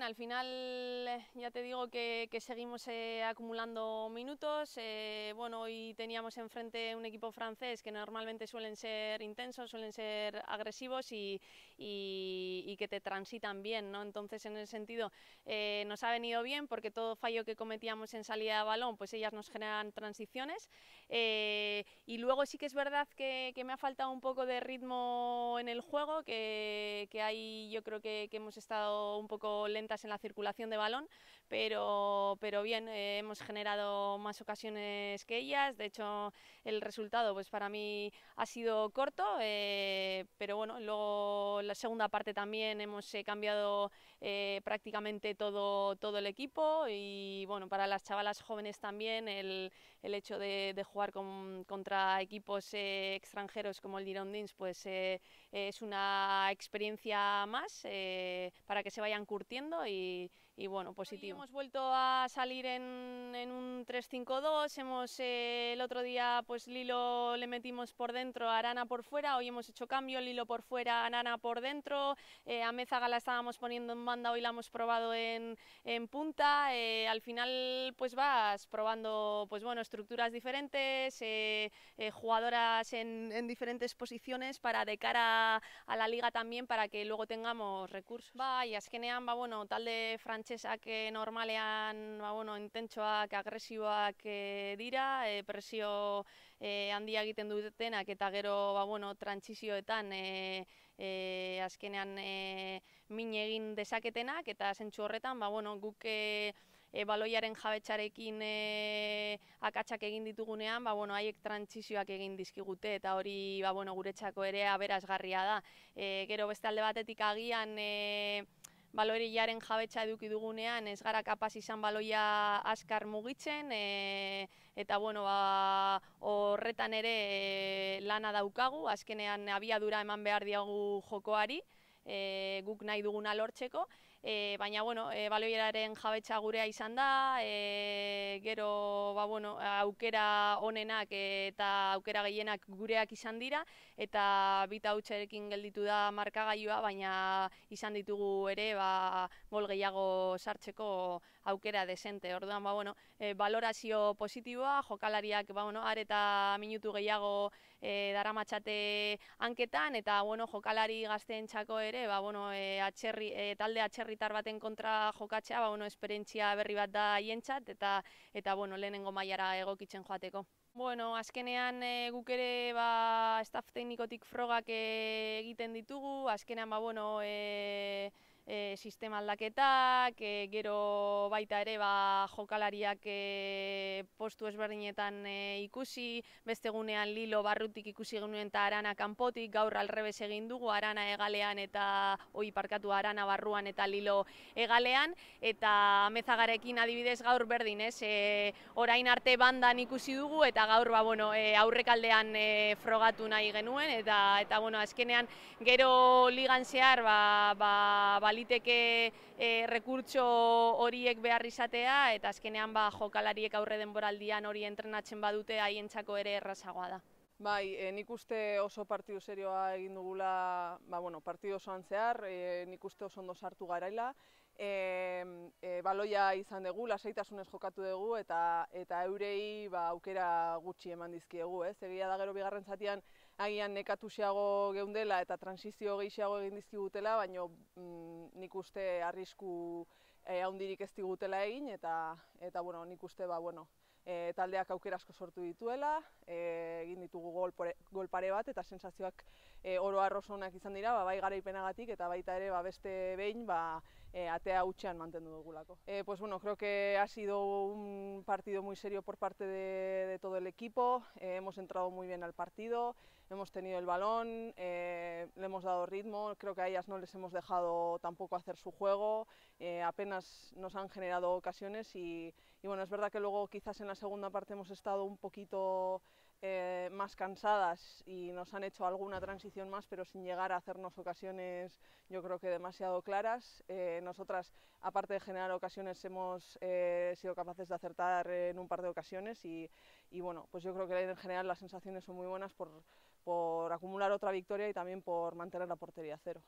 al final eh, ya te digo que, seguimos eh, acumulando minutos. Eh, bueno, hoy teníamos enfrente un equipo francés que normalmente suelen ser intensos, suelen ser agresivos y, que te transitan bien, ¿no? Entonces, en ese sentido, nos ha venido bien porque todo fallo que cometíamos en salida de balón, pues ellas nos generan transiciones. y luego sí que es verdad que, me ha faltado un poco de ritmo en el juego, que, hay yo creo que, que hemos estado un poco lentos en la circulación de balón, pero, pero bien, eh, hemos generado más ocasiones que ellas, de hecho el resultado pues para mí ha sido corto, eh, pero bueno, luego la segunda parte también hemos eh, cambiado prácticamente todo, todo el equipo y bueno, para las chavalas jóvenes también el, el hecho de, jugar contra equipos extranjeros como el Girondins pues es una experiencia más para que se vayan curtiendo no, y y bueno, positivo. hemos vuelto a salir en, en un 3-5-2, hemos eh, el otro día pues Lilo le metimos por dentro, Arana por fuera, hoy hemos hecho cambio, Lilo por fuera, Arana por dentro, eh, a Mézaga la estábamos poniendo en banda, hoy la hemos probado en, en punta, eh, al final pues vas probando pues bueno, estructuras diferentes, eh, jugadoras en, diferentes posiciones para de cara a, la liga también, para que luego tengamos recursos. Va, y Askenean va, bueno, tal de Francia frantsesak eh, normalean ba bueno intentsoak agresiboak e, dira e, presio e, handia egiten dutenak eta gero ba bueno trantsizioetan e, e, azkenean e, min egin dezaketenak eta sentzu horretan ba bueno guk e, baloiaren jabetxarekin e, akatsak egin ditugunean, ba, bueno, haiek trantsizioak egin dizkigute eta hori ba, bueno, guretzako ere aberasgarria da. E, gero beste alde batetik agian e, baloeri jaren jabetza eduki dugunean, ez gara kapaz izan baloia askar mugitzen, e, eta bueno, ba, horretan ere e, lana daukagu, azkenean abiadura eman behar diagu jokoari, e, guk nahi duguna lortzeko, e, baina bueno, e, baloiaren jabetza gurea izan da, e, gero ba, bueno, aukera onenak eta aukera gehienak gureak izan dira, eta bita hutsarekin gelditu da markagailua, baina izan ditugu ere ba, gol gehiago sartzeko aukera desente. Orduan, ba, bueno, e, balorazio positiboa, jokalariak ba, bueno, areta minutu gehiago e, dara matxate hanketan, eta bueno, jokalari gazten txako ere, ba, bueno, e, atxerri, e, talde atxerritar baten kontra jokatzea, ba, bueno, esperientzia berri bat da hientzat, eta, eta bueno, lehenengo mailara egokitzen joateko. Bueno, azkenean e, guk ere ba, staff teknikotik frogak egiten ditugu, azkenean ba, bueno, e, sistema aldaketak, e, gero baita ere ba, jokalariak e, postu ezberdinetan e, ikusi, beste egunean lilo barrutik ikusi genuen eta arana kanpotik, gaur alrebes egin dugu, arana egalean eta oi parkatu arana barruan eta lilo egalean, eta mezagarekin adibidez gaur berdin, ez? E, orain arte bandan ikusi dugu eta gaur ba, bueno, e, aurrekaldean e, frogatu nahi genuen, eta, eta bueno, azkenean gero ligan zehar, ba, ba, ba baliteke e, eh, rekurtso horiek behar izatea, eta azkenean ba, jokalariek aurre denboraldian hori entrenatzen badute haientzako ere errazagoa da. Bai, eh, nik uste oso partidu serioa egin dugula, ba, bueno, partidu osoan zehar, eh, nik uste oso ondo sartu garaila, E, e, baloia izan dugu, lasaitasunez jokatu dugu eta eta eurei ba, aukera gutxi eman dizkiegu. Ez? Egia da gero bigarren zatean agian nekatu seago geundela eta transizio gehiago egin dizkigutela, baina mm, nik uste arrisku eh, ahondirik haundirik ez digutela egin eta, eta bueno, nik uste ba, bueno, e, taldeak aukera asko sortu dituela, e, egin ditugu golpare gol bat eta sensazioak e, oro arrosonak izan dira, ba, bai garaipenagatik eta baita ere ba, beste behin ba, e, atea hutsean mantendu dugulako. E, pues bueno, creo que ha sido un partido muy serio por parte de, de todo el equipo, eh, hemos entrado muy bien al partido, hemos tenido el balón, eh, le hemos dado ritmo, creo que a ellas no les hemos dejado tampoco hacer su juego, eh, apenas nos han generado ocasiones y, y bueno, es verdad que luego quizás en la segunda parte hemos estado un poquito eh, más cansadas y nos han hecho alguna transición más, pero sin llegar a hacernos ocasiones, yo creo que demasiado claras. Eh, nosotras, aparte de generar ocasiones, hemos eh, sido capaces de acertar en un par de ocasiones y, bueno, pues yo creo que en general las sensaciones son muy buenas por, acumular otra victoria y también por mantener la portería cero.